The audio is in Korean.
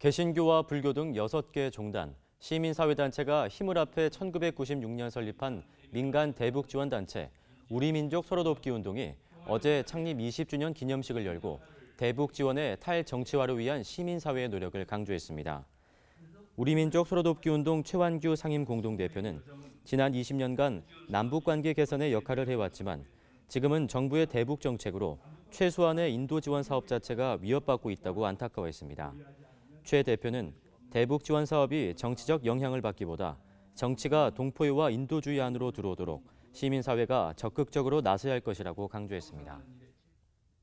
개신교와 불교 등 6개 종단, 시민사회단체가 힘을 합해 1996년 설립한 민간 대북지원단체 우리 민족 서로돕기 운동이 어제 창립 20주년 기념식을 열고 대북 지원의 탈정치화를 위한 시민사회의 노력을 강조했습니다. 우리 민족 서로돕기 운동 최완규 상임 공동대표는 지난 20년간 남북관계 개선에 역할을 해왔지만 지금은 정부의 대북 정책으로 최소한의 인도 지원 사업 자체가 위협받고 있다고 안타까워했습니다. 최 대표는 대북 지원 사업이 정치적 영향을 받기보다 정치가 동포유와 인도주의 안으로 들어오도록 시민사회가 적극적으로 나서야 할 것이라고 강조했습니다.